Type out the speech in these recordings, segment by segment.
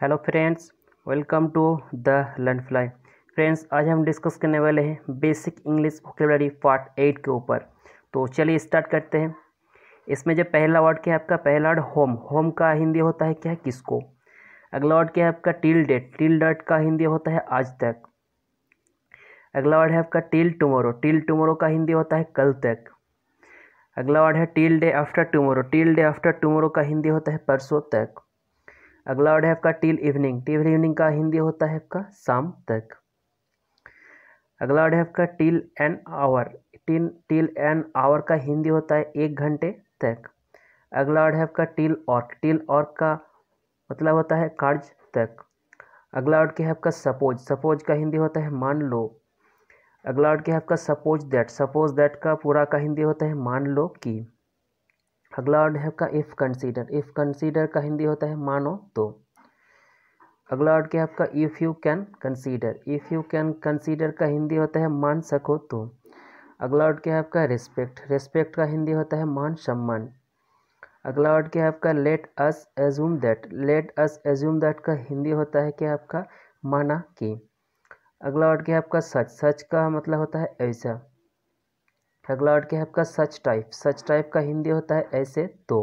hello friends welcome to the Learn Fly friends आज हम discuss करने वाले हैं basic English vocabulary part eight के ऊपर तो चलिए स्टार्ट करते हैं इसमें जो पहला वर्ड क्या है आपका पहला वर्ड होम होम का हिंदी होता है क्या किसको अगला वर्ड क्या है आपका टिल डेट टिल डेट का हिंदी होता है आज तक अगला वर्ड है आपका टिल टुमोरो टिल टुमोरो का हिंदी होता है कल तक अगला वर्ड है till day after tomorrow till day after tomorrow का हिंदी होता है परसों तक अगला वर्ड है आपका टिल इवनिंग टिल इवनिंग का हिंदी होता है आपका शाम तक अगला वर्ड है आपका till an hour till till an hour का हिंदी होता है एक घंटे तक अगला वर्ड है आपका टिल और टिल और का मतलब होता है कार्ज तक अगला वर्ड क्या है आपका सपोज सपोज का हिंदी होता है मान लो अगला वर्ड क्या है आपका सपोज दैट सपोज दैट का पूरा का हिंदी होता है मान लो कि अगला वर्ड है आपका इफ़ कंसीडर इफ़ कंसीडर का हिंदी होता है मानो तो अगला वर्ड क्या है आपका if you can consider if you can consider का हिंदी होता है मान सको तो अगला वर्ड क्या है आपका रिस्पेक्ट रिस्पेक्ट का हिंदी होता है मान सम्मान अगला वर्ड क्या है आपका let us assume that let us assume that का हिंदी होता है क्या आपका माना कि अगला वर्ड क्या है आपका सच सच का मतलब होता है ऐसा अगला वर्ड क्या है आपका सच टाइप सच टाइप का हिंदी होता है ऐसे तो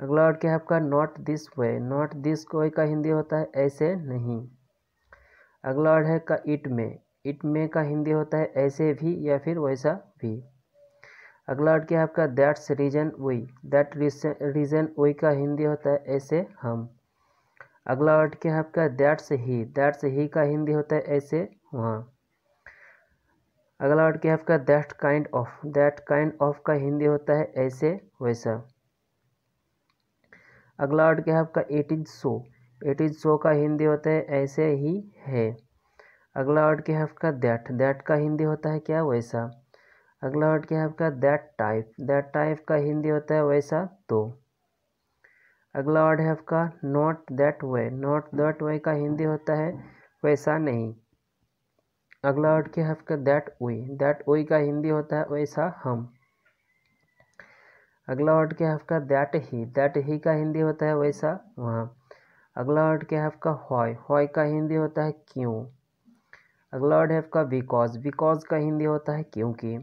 अगला वर्ड क्या है आपका not this way not this way का हिंदी होता है ऐसे नहीं अगला वर्ड है का इट में इट में का हिंदी होता है ऐसे भी या फिर वैसा भी अगला वर्ड क्या है आपका दैट्स रीजन वही दैट रीजन वही का हिंदी होता है ऐसे हम अगला वर्ड क्या है आपका दैट्स ही दैट्स ही का हिंदी होता है ऐसे वहाँ अगला वर्ड क्या है आपका that kind of that kind of का हिंदी होता है ऐसे वैसा अगला वर्ड क्या है आपका it is so it is so का हिंदी होता है ऐसे ही है अगला वर्ड क्या है आपका दैट दैट का हिंदी होता है क्या वैसा अगला वर्ड क्या है आपका दैट टाइप दैट टाइप का हिंदी होता है वैसा तो अगला वर्ड है आपका not that way not that way का हिंदी होता है वैसा नहीं अगला वर्ड क्या है आपका दैट वही दैट वही का हिंदी होता है वैसा हम अगला वर्ड क्या है आपका दैट ही दैट ही का हिंदी होता है वैसा वहाँ अगला वर्ड क्या है आपका हॉय हॉय का हिंदी होता है क्यों अगला वर्ड है आपका बिकॉज बिकॉज का हिंदी होता है क्योंकि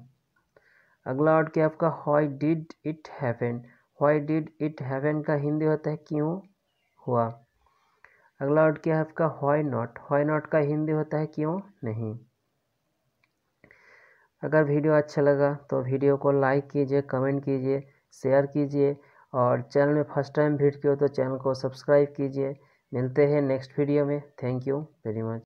अगला वर्ड क्या है आपका how did it happen how did it happen का हिंदी होता है क्यों हुआ अगला वर्ड क्या है आपका हॉय नॉट हॉय नॉट का हिंदी होता है क्यों नहीं अगर वीडियो अच्छा लगा तो वीडियो को लाइक कीजिए कमेंट कीजिए शेयर कीजिए और चैनल में फर्स्ट टाइम भीट किया हो तो चैनल को सब्सक्राइब कीजिए मिलते हैं नेक्स्ट वीडियो में थैंक यू वेरी मच